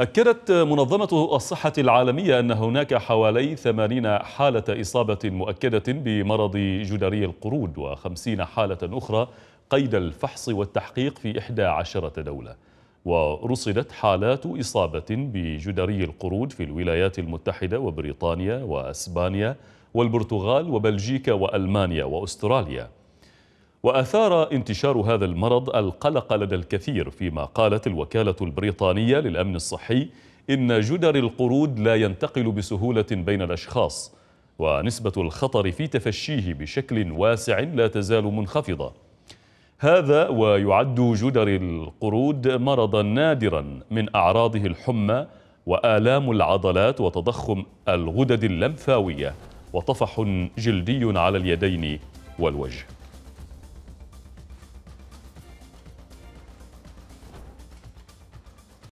أكدت منظمة الصحة العالمية أن هناك حوالي 80 حالة إصابة مؤكدة بمرض جدري القرود و50 حالة أخرى قيد الفحص والتحقيق في 11 دولة ورصدت حالات إصابة بجدري القرود في الولايات المتحدة وبريطانيا وأسبانيا والبرتغال وبلجيكا وألمانيا وأستراليا وأثار انتشار هذا المرض القلق لدى الكثير فيما قالت الوكالة البريطانية للأمن الصحي إن جدر القرود لا ينتقل بسهولة بين الأشخاص ونسبة الخطر في تفشيه بشكل واسع لا تزال منخفضة هذا ويعد جدر القرود مرضا نادرا من أعراضه الحمى وآلام العضلات وتضخم الغدد اللمفاوية وطفح جلدي على اليدين والوجه